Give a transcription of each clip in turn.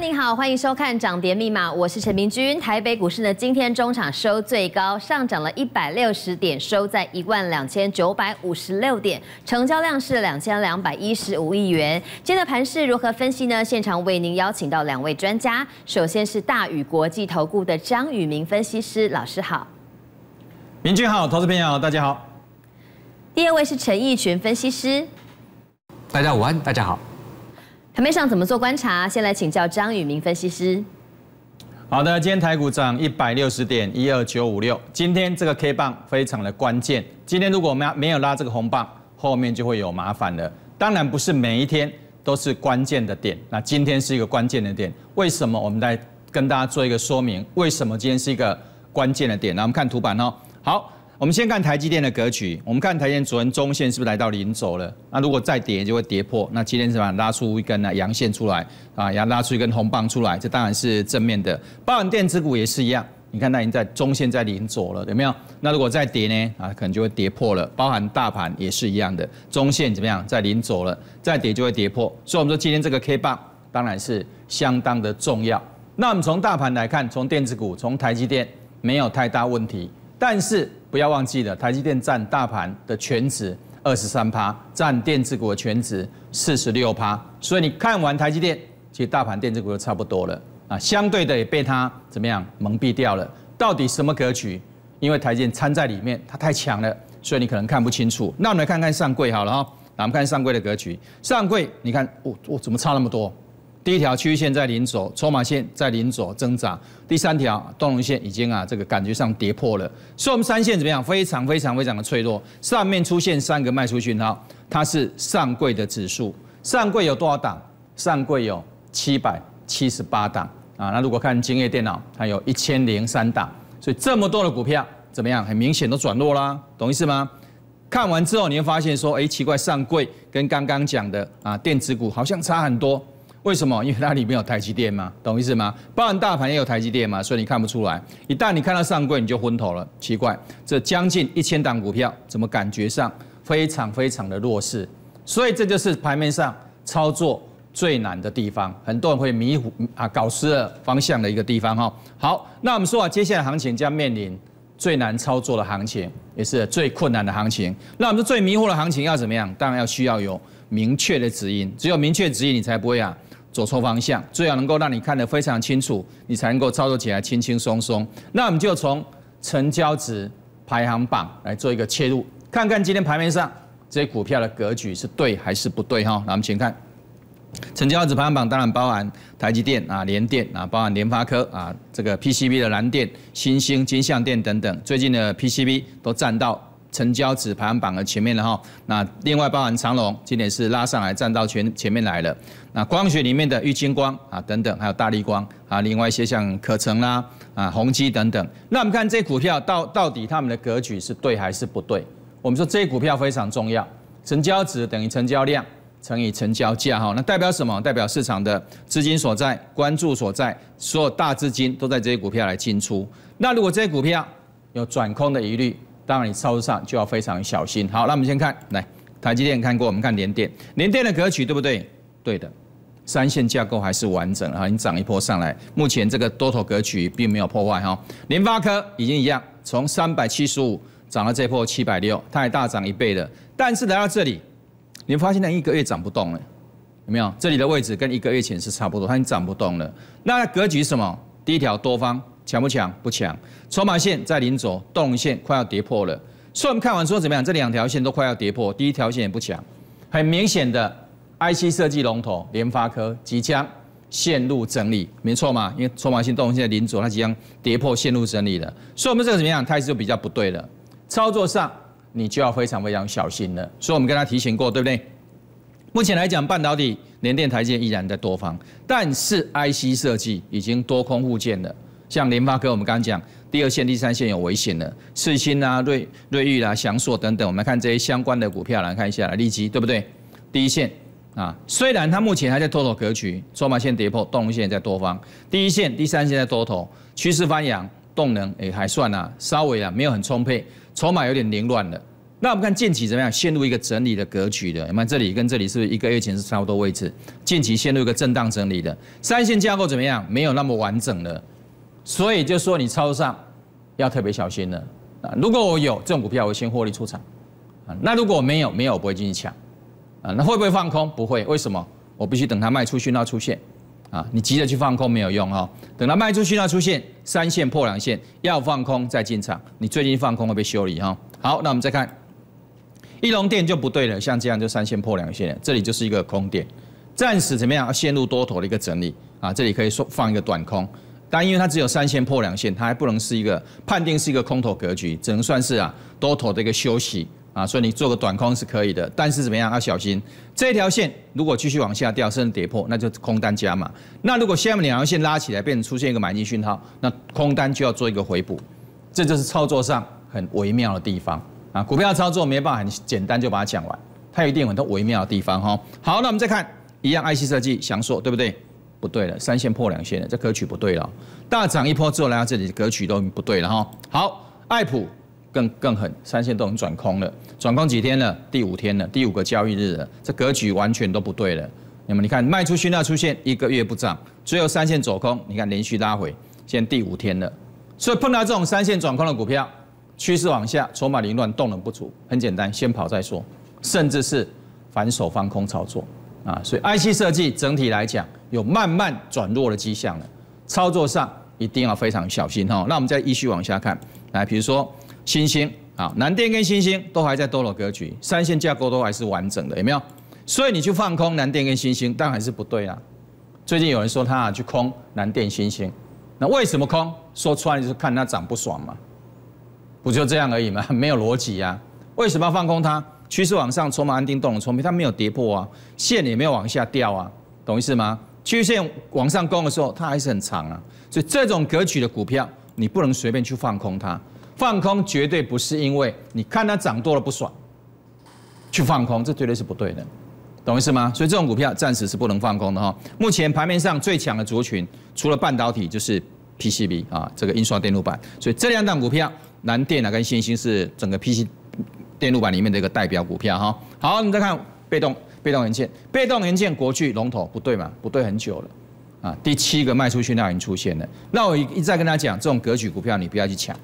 您好，欢迎收看《涨跌密码》，我是陈明君。台北股市呢，今天中场收最高，上涨了一百六十点，收在一万两千九百五十六点，成交量是两千两百一十五亿元。今天的盘势如何分析呢？现场为您邀请到两位专家，首先是大宇国际投顾的张宇明分析师，老师好。明君好，投资朋友大家好。第二位是陈义群分析师，大家午安，大家好。台面上怎么做观察？先来请教张宇明分析师。好的，今天台股涨一百六十点一二九五六。今天这个 K 棒非常的关键。今天如果我们没有拉这个红棒，后面就会有麻烦了。当然不是每一天都是关键的点，那今天是一个关键的点。为什么？我们来跟大家做一个说明。为什么今天是一个关键的点？那我们看图板哦。好。我们先看台积电的格局。我们看台积电昨天中线是不是来到零轴了？那如果再跌，就会跌破。那今天是把拉出一根呢阳线出来啊？要拉出一根红棒出来，这当然是正面的。包含电子股也是一样。你看，它已经在中线在零轴了，有没有？那如果再跌呢？啊，可能就会跌破了。包含大盘也是一样的，中线怎么样？在零轴了，再跌就会跌破。所以，我们说今天这个 K 棒当然是相当的重要。那我们从大盘来看，从电子股，从台积电没有太大问题，但是。不要忘记了，台积电占大盘的全值二十三趴，占电子股的全值四十六趴。所以你看完台积电，其实大盘电子股就差不多了啊。相对的也被它怎么样蒙蔽掉了？到底什么格局？因为台积电掺在里面，它太强了，所以你可能看不清楚。那我们来看看上柜好了哈，那我们看上柜的格局。上柜你看，我我怎么差那么多？第一条区域线在零走，筹码线在零走增长。第三条动容线已经啊，这个感觉上跌破了。所以，我们三线怎么样？非常非常非常的脆弱。上面出现三个卖出去，然它是上柜的指数，上柜有多少档？上柜有七百七十八档啊。那如果看今夜电脑，它有一千零三档。所以这么多的股票怎么样？很明显都转弱啦，懂意思吗？看完之后，你会发现说，哎，奇怪，上柜跟刚刚讲的啊电子股好像差很多。为什么？因为它里面有台积电嘛，懂意思吗？包含大盘也有台积电嘛，所以你看不出来。一旦你看到上柜，你就昏头了。奇怪，这将近一千档股票，怎么感觉上非常非常的弱势？所以这就是盘面上操作最难的地方，很多人会迷糊啊，搞失了方向的一个地方哈。好，那我们说啊，接下来行情将面临最难操作的行情，也是最困难的行情。那我们说最迷糊的行情要怎么样？当然要需要有明确的指引，只有明确指引，你才不会啊。走错方向，最好能够让你看得非常清楚，你才能够操作起来轻轻松松。那我们就从成交值排行榜来做一个切入，看看今天盘面上这些股票的格局是对还是不对哈。那我们请看成交值排行榜，当然包含台积电啊、联电啊，包含联发科啊，这个 PCB 的蓝电、新兴金相电等等，最近的 PCB 都占到。成交值排行榜的前面了哈，那另外包含长隆，今年是拉上来站到前前面来了。那光学里面的玉金光啊，等等，还有大力光啊，另外一些像可成啦，啊宏基等等。那我们看这些股票到到底他们的格局是对还是不对？我们说这些股票非常重要，成交值等于成交量乘以成交价哈，那代表什么？代表市场的资金所在，关注所在，所有大资金都在这些股票来进出。那如果这些股票有转空的疑虑？当然，操作上就要非常小心。好，那我们先看，来台积电看过，我们看联电，联电的格局对不对？对的，三线架构还是完整，哈，你涨一波上来。目前这个多头格局并没有破坏，哈。联发科已经一样，从三百七十五涨到这波七百六，它也大涨一倍了。但是来到这里，你发现它一个月涨不动了，有没有？这里的位置跟一个月前是差不多，它已经涨不动了。那格局什么？第一条多方。强不强？不强。筹码线在零走，动线快要跌破了。所以我们看完说怎么样？这两条线都快要跌破，第一条线也不强，很明显的。I C 设计龙头联发科即将陷入整理，没错嘛？因为筹码线动线在零走，它即将跌破陷入整理了。所以我们这个怎么样？态势就比较不对了。操作上你就要非常非常小心了。所以我们跟他提醒过，对不对？目前来讲，半导体、联电、台积依然在多方，但是 I C 设计已经多空互见了。像联发科，我们刚刚讲第二线、第三线有危险了。四星啊、瑞瑞昱啦、翔硕等等，我们看这些相关的股票来看一下来。利基对不对？第一线啊，虽然它目前还在多头格局，筹码线跌破，动量线在多方。第一线、第三线在多头，趋势翻阳，动能哎还算啊，稍微啊没有很充沛，筹码有点凌乱了。那我们看近期怎么样？陷入一个整理的格局的。你看这里跟这里是不是一个月前是差不多位置？近期陷入一个震荡整理的。三线架构怎么样？没有那么完整了。所以就说你作上，要特别小心了。啊，如果我有这种股票，我先获利出场。啊，那如果我没有，没有我不会进去抢。啊，那会不会放空？不会，为什么？我必须等它卖出去那出现。啊，你急着去放空没有用哈。等它卖出去那出现三线破两线，要放空再进场。你最近放空会被修理哈。好，那我们再看，一龙电就不对了，像这样就三线破两线，这里就是一个空点，暂时怎么样？陷入多头的一个整理啊，这里可以说放一个短空。但因为它只有三线破两线，它还不能是一个判定是一个空头格局，只能算是啊多头的一个休息啊，所以你做个短空是可以的，但是怎么样要小心，这条线如果继续往下掉，甚至跌破，那就空单加嘛。那如果下面两条线拉起来，变成出现一个买进讯号，那空单就要做一个回补，这就是操作上很微妙的地方啊。股票操作没办法很简单就把它讲完，它一定很多微妙的地方哈。好，那我们再看一样 IC 设计翔硕，对不对？不对了，三线破两线了，这格局不对了。大涨一波之后来到这里，格局都不对了哈。好，爱普更更狠，三线都转空了，转空几天了？第五天了，第五个交易日了，这格局完全都不对了。那么你看卖出去那出现一个月不涨，最后三线走空，你看连续拉回，现在第五天了。所以碰到这种三线转空的股票，趋势往下，筹码凌乱，动能不足，很简单，先跑再说，甚至是反手放空操作。啊，所以 IC 设计整体来讲有慢慢转弱的迹象了，操作上一定要非常小心哈。那我们再继续往下看，来，比如说星星啊，南电跟星星都还在多头格局，三线架构都还是完整的，有没有？所以你去放空南电跟星星，但还是不对啊。最近有人说他啊去空南电星星，那为什么空？说出来就是看他涨不爽嘛，不就这样而已吗？没有逻辑啊，为什么要放空它？趋势往上，筹码安定，动了充沛，它没有跌破啊，线也没有往下掉啊，懂意思吗？势线往上攻的时候，它还是很长啊，所以这种格局的股票，你不能随便去放空它，放空绝对不是因为你看它涨多了不爽，去放空，这绝对是不对的，懂意思吗？所以这种股票暂时是不能放空的哈。目前盘面上最强的族群，除了半导体就是 PCB 啊，这个印刷电路板，所以这两档股票，南电啊跟信兴是整个 PC。电路板里面的一个代表股票哈，好，你再看被动被动元件，被动元件国巨龙头不对嘛？不对很久了啊，第七个卖出去那已经出现了，那我一再跟他讲，这种格局股票你不要去抢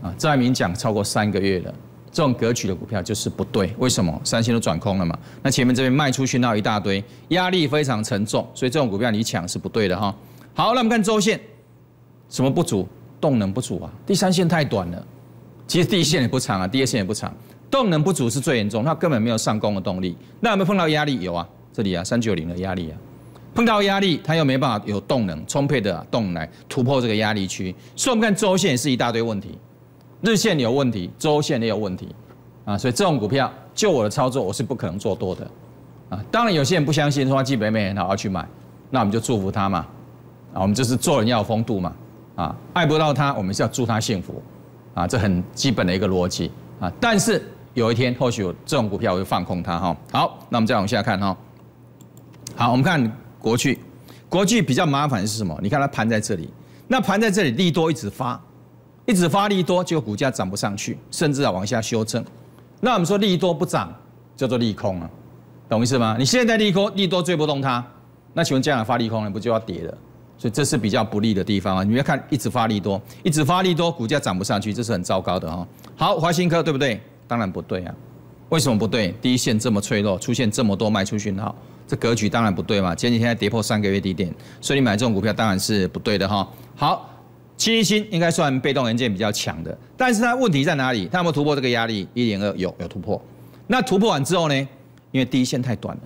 啊，这爱经讲超过三个月了，这种格局的股票就是不对，为什么？三星都转空了嘛，那前面这边卖出去那一大堆，压力非常沉重，所以这种股票你抢是不对的哈。好，那我们看周线，什么不足？动能不足啊，第三线太短了。其实第一线也不长啊，第二线也不长，动能不足是最严重，它根本没有上攻的动力。那有没有碰到压力？有啊，这里啊，三九零的压力啊，碰到压力，它又没办法有动能充沛的动能突破这个压力区。所以我们看周线也是一大堆问题，日线有问题，周线也有问题啊，所以这种股票就我的操作我是不可能做多的啊。当然有些人不相信说基本面人好要去买，那我们就祝福他嘛啊，我们就是做人要有风度嘛啊，爱不到他，我们是要祝他幸福。啊，这很基本的一个逻辑啊，但是有一天或许有这种股票，我就放空它哈。好，那我们再往下看哈。好，我们看国巨，国巨比较麻烦是什么？你看它盘在这里，那盘在这里利多一直发，一直发利多，结果股价涨不上去，甚至啊往下修正。那我们说利多不涨叫做利空啊，懂意思吗？你现在利空利多追不动它，那请问这样发利空，你不就要跌了？所以这是比较不利的地方啊！你们看，一直发力多，一直发力多，股价涨不上去，这是很糟糕的哈。好，华新科对不对？当然不对啊。为什么不对？第一线这么脆弱，出现这么多卖出讯号，这格局当然不对嘛。前几天跌破三个月低点，所以你买这种股票当然是不对的哈。好，七一新应该算被动元件比较强的，但是它问题在哪里？它有没有突破这个压力一点二？有有突破。那突破完之后呢？因为第一线太短了。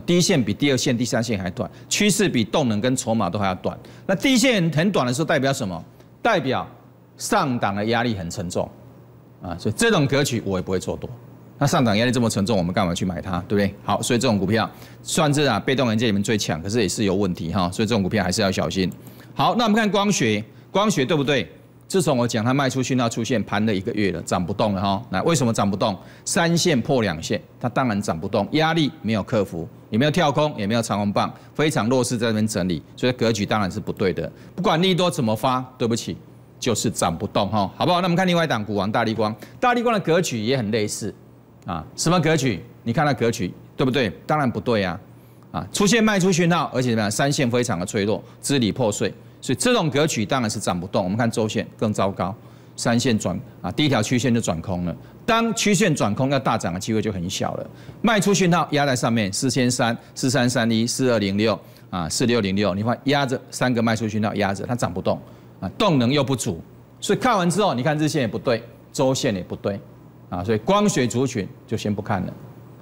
第一线比第二线、第三线还短，趋势比动能跟筹码都还要短。那第一线很短的时候，代表什么？代表上涨的压力很沉重啊！所以这种格局我也不会做多。那上涨压力这么沉重，我们干嘛去买它？对不对？好，所以这种股票算是啊被动元件里面最强，可是也是有问题哈。所以这种股票还是要小心。好，那我们看光学，光学对不对？自从我讲它卖出讯号出现，盘了一个月了，涨不动了哈。那为什么涨不动？三线破两线，它当然涨不动，压力没有克服，也没有跳空，也没有长红棒，非常弱势在那边整理，所以格局当然是不对的。不管利多怎么发，对不起，就是涨不动哈，好不好？那我们看另外一档股王大力光，大力光的格局也很类似，啊，什么格局？你看那格局对不对？当然不对呀，啊，出现卖出讯号，而且怎么样？三线非常的脆弱，支离破碎。所以这种格局当然是涨不动。我们看周线更糟糕，三线转啊，第一条曲线就转空了。当曲线转空，要大涨的机会就很小了。卖出讯号压在上面，四千三四三三一四二零六啊，四六零六。你看压着三个卖出讯号压着，它涨不动啊，动能又不足。所以看完之后，你看日线也不对，周线也不对，啊，所以光学族群就先不看了。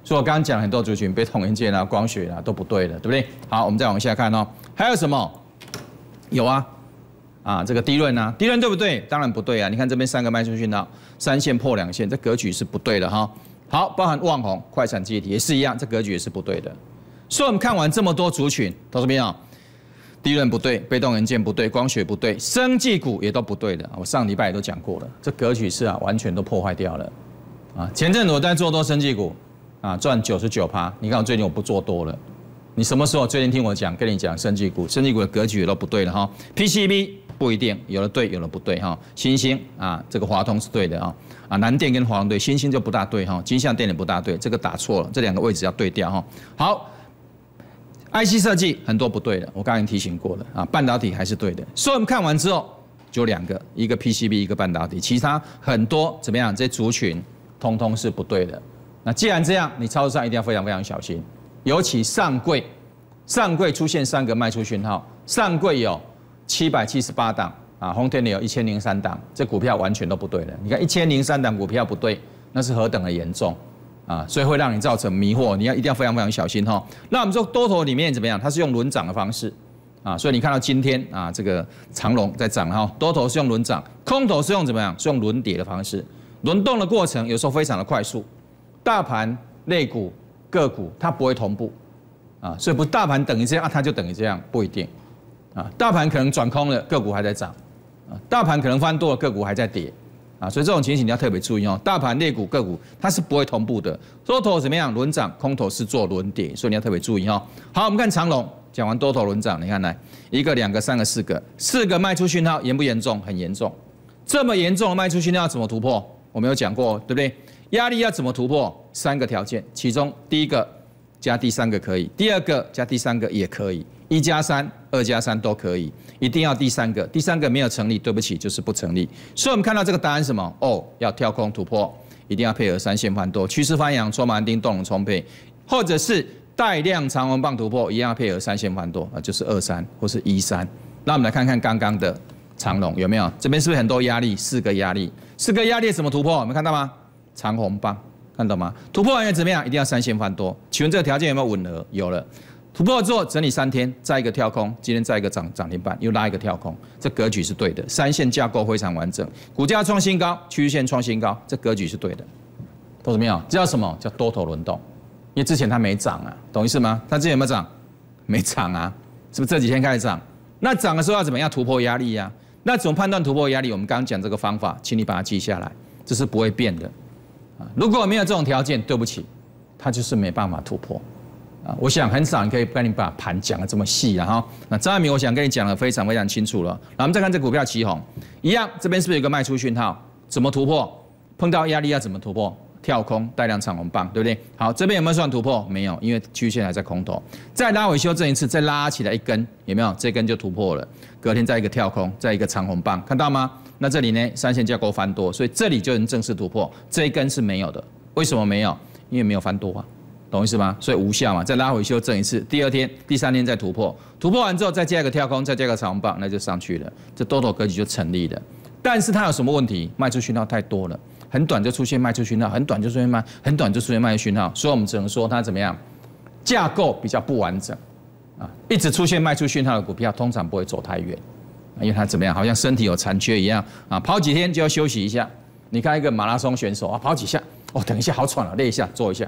所以我刚刚讲很多族群被统一，电啊、光学啊都不对了，对不对？好，我们再往下看哦，还有什么？有啊，啊这个低论呢，低论对不对？当然不对啊！你看这边三个卖出讯号，三线破两线，这格局是不对的哈。好，包含旺红、快闪经济体也是一样，这格局也是不对的。所以，我们看完这么多族群，投这朋友，低论不对，被动元件不对，光学不对，生技股也都不对的。我上礼拜也都讲过了，这格局是啊，完全都破坏掉了。啊，前阵子我在做多生技股，啊赚九十九趴。你看我最近我不做多了。你什么时候最近听我讲？跟你讲升级股，升级股的格局都不对了哈。PCB 不一定，有的对，有的不对哈。星星啊，这个华通是对的啊，啊南电跟华龙对，星星就不大对哈，金相电也不大对，这个打错了，这两个位置要对调哈。好，IC 设计很多不对的，我刚才提醒过了啊，半导体还是对的。所以我们看完之后就两个，一个 PCB，一个半导体，其他很多怎么样？这族群通通是不对的。那既然这样，你操作上一定要非常非常小心。尤其上柜，上柜出现三个卖出讯号，上柜有七百七十八档啊，红天有一千零三档，这股票完全都不对了。你看一千零三档股票不对，那是何等的严重啊！所以会让你造成迷惑，你要一定要非常非常小心哈。那我们说多头里面怎么样？它是用轮涨的方式啊，所以你看到今天啊这个长龙在涨哈，多头是用轮涨，空头是用怎么样？是用轮跌的方式，轮动的过程有时候非常的快速，大盘类股。个股它不会同步啊，所以不大盘等于这样啊，它就等于这样不一定啊。大盘可能转空了，个股还在涨啊；大盘可能翻多了，个股还在跌啊。所以这种情形你要特别注意哦。大盘、内股、个股它是不会同步的。多头怎么样？轮涨，空头是做轮跌，所以你要特别注意哦。好，我们看长龙，讲完多头轮涨，你看来一个、两个、三个、四个，四个卖出讯号严不严重？很严重，这么严重的卖出讯号怎么突破？我没有讲过，对不对？压力要怎么突破？三个条件，其中第一个加第三个可以，第二个加第三个也可以，一加三、二加三都可以，一定要第三个，第三个没有成立，对不起，就是不成立。所以，我们看到这个答案什么？哦，要跳空突破，一定要配合三线盘多，趋势翻阳，筹码丁定，动能充沛，或者是带量长红棒突破，一样配合三线盘多啊，就是二三或是一三。那我们来看看刚刚的长龙有没有？这边是不是很多压力？四个压力，四个压力怎么突破？没看到吗？长红棒。看懂吗？突破完怎么样？一定要三线翻多。请问这个条件有没有吻合？有了。突破之后整理三天，再一个跳空，今天再一个涨涨停板，又拉一个跳空，这格局是对的。三线架构非常完整，股价创新高，趋势线创新高，这格局是对的。懂怎么样？这叫什么叫多头轮动？因为之前它没涨啊，懂意思吗？它之前有没有涨？没涨啊，是不是这几天开始涨？那涨的时候要怎么样突破压力呀？那怎么判断突破压力？我们刚刚讲这个方法，请你把它记下来，这是不会变的。如果没有这种条件，对不起，它就是没办法突破。啊，我想很少人可以帮你把盘讲得这么细了哈。那张爱民，我想跟你讲的非常非常清楚了。然后我们再看这股票旗红，一样，这边是不是有个卖出讯号？怎么突破？碰到压力要怎么突破？跳空带量长红棒，对不对？好，这边有没有算突破？没有，因为趋势线还在空头。再拉尾修正一次，再拉起来一根，有没有？这根就突破了。隔天再一个跳空，再一个长红棒，看到吗？那这里呢，三线架构翻多，所以这里就能正式突破，这一根是没有的，为什么没有？因为没有翻多啊，懂我意思吗？所以无效嘛，再拉回修正一次，第二天、第三天再突破，突破完之后再加一个跳空，再加个长棒，那就上去了，这多头格局就成立了。但是它有什么问题？卖出讯号太多了，很短就出现卖出讯号，很短就出现卖，很短就出现卖出讯号，所以我们只能说它怎么样，架构比较不完整，啊，一直出现卖出讯号的股票通常不会走太远。因为他怎么样，好像身体有残缺一样啊，跑几天就要休息一下。你看一个马拉松选手啊，跑几下，哦，等一下好喘了，累一下坐一下，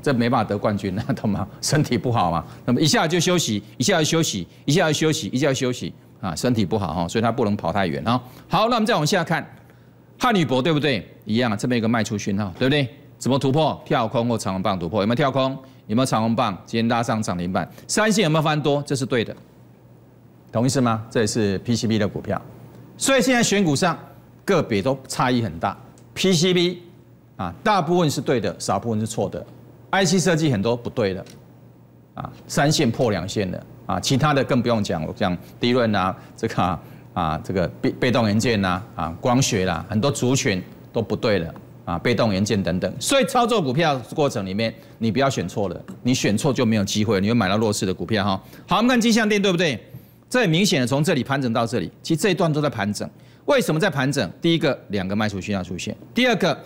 这没办法得冠军那懂吗？身体不好嘛，那么一下就休息，一下就休息，一下就休息，一下就休息啊，身体不好哈，所以他不能跑太远啊。好，那我们再往下看，汉语博对不对？一样，这边一个卖出讯号对不对？怎么突破？跳空或长红棒突破？有没有跳空？有没有长红棒？今天拉上涨停板，三线有没有翻多？这是对的。同意思吗？这也是 PCB 的股票，所以现在选股上个别都差异很大。PCB 啊，大部分是对的，少部分是错的。IC 设计很多不对的，啊，三线破两线的啊，其他的更不用讲。我讲第一轮啊，这个啊，这个被被动元件呐啊，光学啦，很多族群都不对的啊，被动元件等等。所以操作股票过程里面，你不要选错了，你选错就没有机会，你会买到弱势的股票哈。好，我们看金象店对不对？这明显的从这里盘整到这里，其实这一段都在盘整。为什么在盘整？第一个，两个卖出讯号出现；第二个，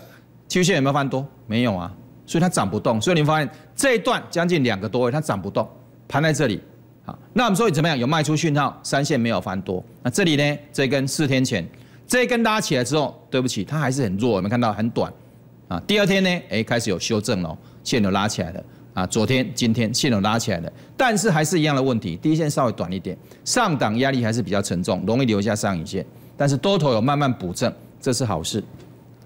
趋线有没有翻多？没有啊，所以它涨不动。所以你发现这一段将近两个多月它涨不动，盘在这里。好，那我们说怎么样？有卖出讯号，三线没有翻多。那这里呢？这根四天前，这根拉起来之后，对不起，它还是很弱，有没有看到很短？啊，第二天呢？哎，开始有修正了，线就拉起来了。啊，昨天、今天，线有拉起来的，但是还是一样的问题，一线稍微短一点，上档压力还是比较沉重，容易留下上影线。但是多头有慢慢补正，这是好事。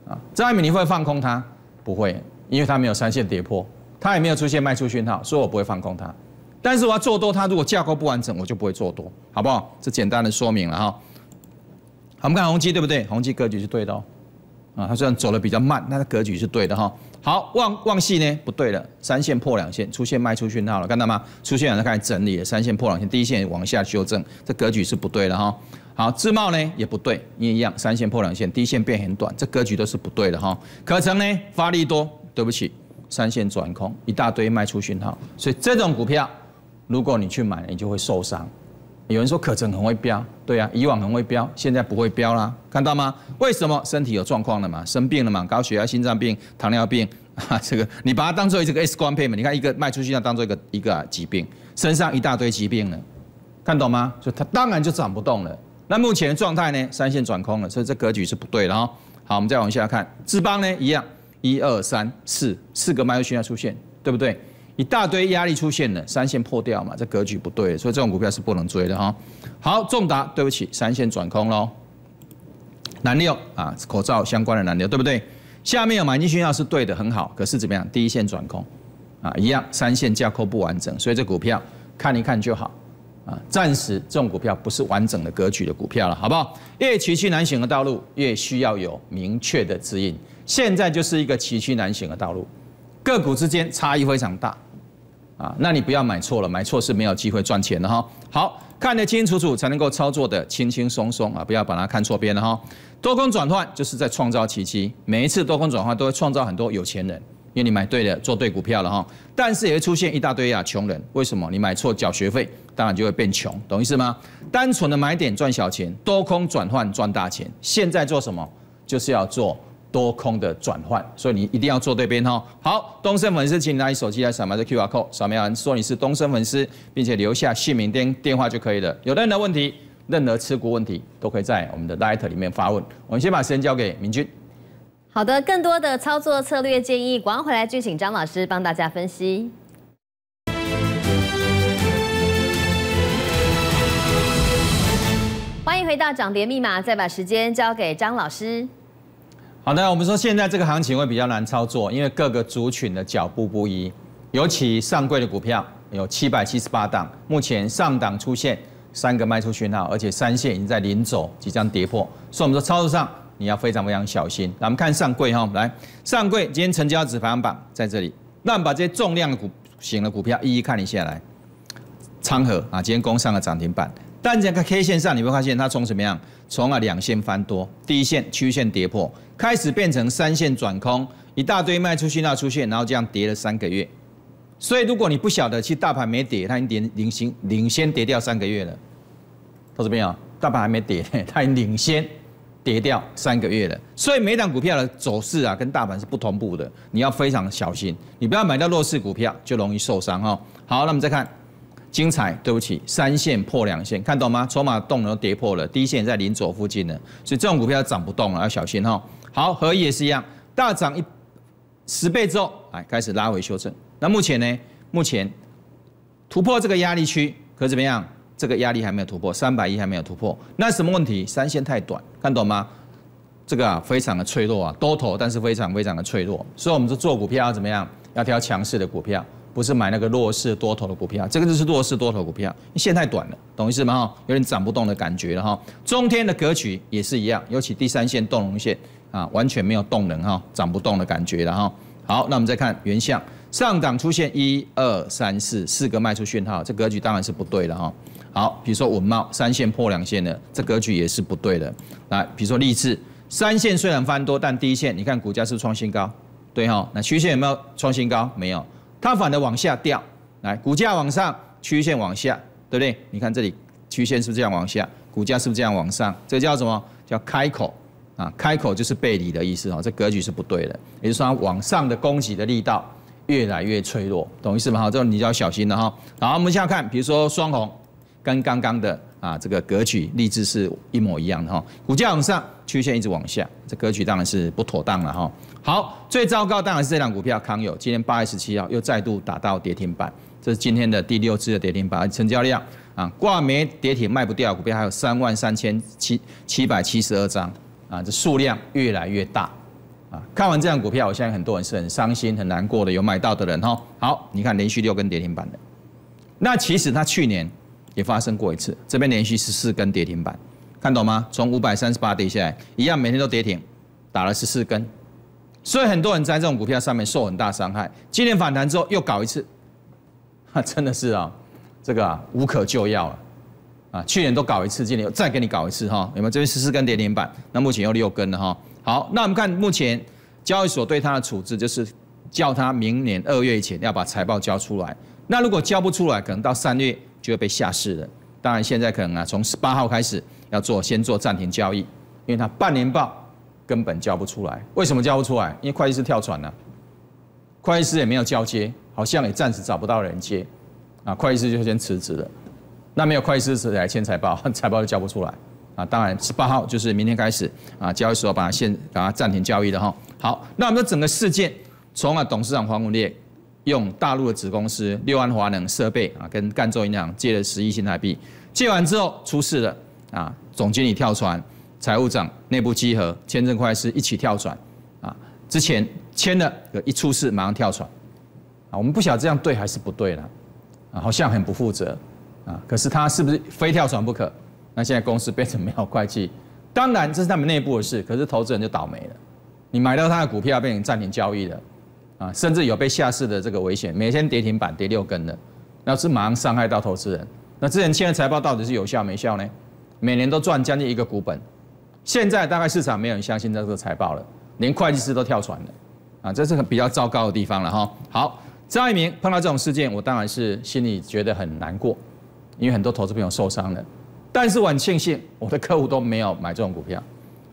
啊，张爱敏，你会放空它？不会，因为它没有三线跌破，它也没有出现卖出讯号，所以我不会放空它。但是我要做多它，如果架构不完整，我就不会做多，好不好？这简单的说明了哈。我们看宏基，对不对？宏基格局是对的。哦。啊，它虽然走得比较慢，它的格局是对的哈。好，旺旺系呢不对了，三线破两线，出现卖出讯号了，看到吗？出现了，它开始整理了，三线破两线，第一线往下修正，这格局是不对的哈。好，自贸呢也不对，一样三线破两线，第一线变很短，这格局都是不对的哈。可成呢发力多，对不起，三线转空，一大堆卖出讯号，所以这种股票如果你去买，你就会受伤。有人说可成很会飙，对呀，以往很会飙，现在不会飙啦，看到吗？为什么？身体有状况了嘛，生病了嘛，高血压、心脏病、糖尿病 啊，这个你把它当做一个 X 光片嘛，你看一个卖出去要当做一个一个疾病，身上一大堆疾病了，看懂吗？所以它当然就涨不动了。那目前的状态呢？三线转空了，所以这格局是不对的哈。好，我们再往下看，智邦呢一样，一二三四四个卖出去要出现，对不对？一大堆压力出现了，三线破掉嘛，这格局不对，所以这种股票是不能追的哈。好，重达，对不起，三线转空喽。蓝六啊，口罩相关的蓝六，对不对？下面有买进熏号是对的，很好。可是怎么样？第一线转空啊，一样，三线架构不完整，所以这股票看一看就好啊。暂时这种股票不是完整的格局的股票了，好不好？越崎岖难行的道路，越需要有明确的指引。现在就是一个崎岖难行的道路。个股之间差异非常大，啊，那你不要买错了，买错是没有机会赚钱的哈。好，看得清清楚楚才能够操作的轻轻松松啊，不要把它看错边了哈。多空转换就是在创造奇迹，每一次多空转换都会创造很多有钱人，因为你买对了，做对股票了哈。但是也会出现一大堆啊穷人，为什么？你买错缴学费，当然就会变穷，懂意思吗？单纯的买点赚小钱，多空转换赚大钱。现在做什么？就是要做。多空的转换，所以你一定要做对边哦。好，东升粉丝，请你拿手机来扫描这 Q R code，扫描完说你是东升粉丝，并且留下姓名电电话就可以了。有任何问题、任何持股问题，都可以在我们的 l i h e 里面发问。我们先把时间交给明君。好的，更多的操作策略建议，广回来就请张老师帮大家分析。欢迎回到涨跌密码，再把时间交给张老师。好的，我们说现在这个行情会比较难操作，因为各个族群的脚步不一，尤其上柜的股票有七百七十八档，目前上档出现三个卖出讯号，而且三线已经在临走，即将跌破，所以我们说操作上你要非常非常小心。那我们看上柜哈，来上柜今天成交指排行榜在这里，那我们把这些重量的股型的股票一一看一下来，昌河啊，今天攻上了涨停板。但这个 K 线上，你会发现它从什么样？从啊两线翻多，第一线、曲线跌破，开始变成三线转空，一大堆卖出去、卖出现，然后这样跌了三个月。所以如果你不晓得，其实大盘没跌，它已经领先领先跌掉三个月了。它怎没有，大盘还没跌，它已领先跌掉三个月了。所以每档股票的走势啊，跟大盘是不同步的，你要非常小心，你不要买到弱势股票，就容易受伤哈。好，那我们再看。精彩，对不起，三线破两线，看懂吗？筹码动能跌破了，第一线在零左附近了，所以这种股票涨不动了，要小心哈。好，和也是一样，大涨一十倍之后，来开始拉回修正。那目前呢？目前突破这个压力区，可怎么样？这个压力还没有突破，三百一还没有突破。那什么问题？三线太短，看懂吗？这个啊，非常的脆弱啊，多头但是非常非常的脆弱。所以我们说做股票要怎么样？要挑强势的股票。不是买那个弱势多头的股票，这个就是弱势多头股票，线太短了，懂意思吗？哈，有点涨不动的感觉了哈。中天的格局也是一样，尤其第三线动容线啊，完全没有动能哈，涨不动的感觉了哈。好，那我们再看原向上涨出现一二三四四个卖出讯号，这格局当然是不对的哈。好，比如说稳茂三线破两线的，这格局也是不对的。来，比如说励志三线虽然翻多，但第一线你看股价是创新高，对哈？那曲线有没有创新高？没有。它反的往下掉，来，股价往上，曲线往下，对不对？你看这里曲线是不是这样往下？股价是不是这样往上？这叫什么？叫开口啊！开口就是背离的意思哦。这格局是不对的，也就是说，往上的攻击的力道越来越脆弱，懂意思吗？哈，这种你就要小心了哈。好，我们现下看，比如说双红，跟刚刚的啊这个格局、力志是一模一样的哈。股价往上，曲线一直往下，这格局当然是不妥当了哈。好，最糟糕当然是这档股票康友，今天八月十七号又再度打到跌停板，这是今天的第六次的跌停板，成交量啊挂没跌停卖不掉，股票还有三万三千七七百七十二张啊，这数量越来越大啊。看完这档股票，我相信很多人是很伤心很难过的，有买到的人哈。好，你看连续六根跌停板的，那其实它去年也发生过一次，这边连续十四根跌停板，看懂吗？从五百三十八跌下来，一样每天都跌停，打了十四根。所以很多人在这种股票上面受很大伤害。今年反弹之后又搞一次，哈，真的是啊，这个啊无可救药了，啊，去年都搞一次，今年又再给你搞一次，哈，有没有这边十四根跌停板？那目前有六根了，哈。好，那我们看目前交易所对他的处置，就是叫他明年二月以前要把财报交出来。那如果交不出来，可能到三月就会被下市了。当然现在可能啊，从十八号开始要做，先做暂停交易，因为他半年报。根本交不出来，为什么交不出来？因为会计师跳船了，会计师也没有交接，好像也暂时找不到人接，啊，会计师就先辞职了，那没有会计师，谁来签财报？财报都交不出来啊！当然，十八号就是明天开始啊，交易所把它限，把它暂停交易的哈。好，那我们整个事件，从啊董事长黄文烈用大陆的子公司六安华能设备啊，跟赣州银行借了十亿新台币，借完之后出事了啊，总经理跳船。财务长、内部稽核、签证快是一起跳转，啊，之前签了，一出事马上跳转，啊，我们不晓得这样对还是不对了，啊，好像很不负责，啊，可是他是不是非跳转不可？那现在公司变成没有会计，当然这是他们内部的事，可是投资人就倒霉了，你买到他的股票变成暂停交易了，啊，甚至有被下市的这个危险，每天跌停板跌六根的，那是马上伤害到投资人。那之前签的财报到底是有效没效呢？每年都赚将近一个股本。现在大概市场没有人相信这个财报了，连会计师都跳船了，啊，这是比较糟糕的地方了哈。好，张一鸣碰到这种事件，我当然是心里觉得很难过，因为很多投资朋友受伤了。但是我很庆幸，我的客户都没有买这种股票。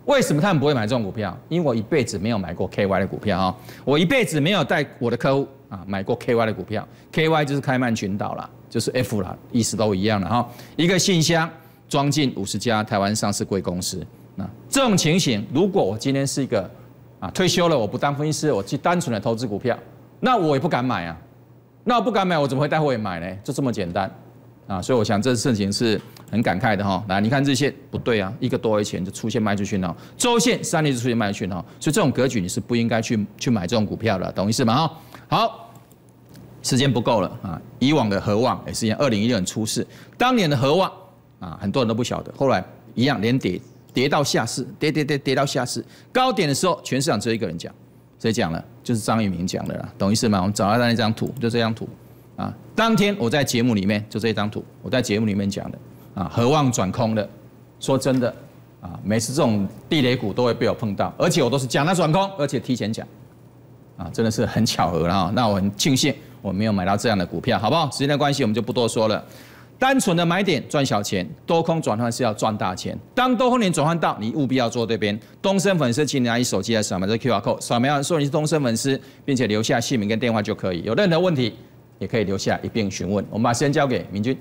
为什么他们不会买这种股票？因为我一辈子没有买过 KY 的股票哈，我一辈子没有带我的客户啊买过 KY 的股票。KY 就是开曼群岛啦，就是 F 啦，意思都一样的哈。一个信箱装进五十家台湾上市贵公司。那这种情形，如果我今天是一个啊退休了，我不当分析师，我去单纯的投资股票，那我也不敢买啊。那我不敢买，我怎么会带货也买呢？就这么简单啊。所以我想，这事情是很感慨的哈。来，你看日线不对啊，一个多月前就出现卖出去了，周线三年就出现卖出去了，所以这种格局你是不应该去去买这种股票的，懂意思吗？哈，好，时间不够了啊。以往的和望也是一样，二零一六年出事，当年的和望啊，很多人都不晓得，后来一样连跌。跌到下市，跌跌跌跌到下市，高点的时候，全市场只有一个人讲，谁讲了？就是张玉明讲的啦，懂意思吗？我们找到那张图，就这张图，啊，当天我在节目里面，就这一张图，我在节目里面讲的，啊，何望转空的，说真的，啊，每次这种地雷股都会被我碰到，而且我都是讲了转空，而且提前讲，啊，真的是很巧合了啊，那我很庆幸我没有买到这样的股票，好不好？时间的关系，我们就不多说了。单纯的买点赚小钱，多空转换是要赚大钱。当多空点转换到，你务必要做这边。东升粉丝，请拿起手机来扫描这 QR code，扫描要送你东升粉丝，并且留下姓名跟电话就可以。有任何问题，也可以留下一并询问。我们把时间交给明君。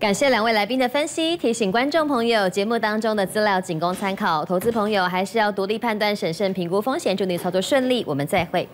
感谢两位来宾的分析，提醒观众朋友，节目当中的资料仅供参考，投资朋友还是要独立判断、审慎评估风险，祝你操作顺利。我们再会。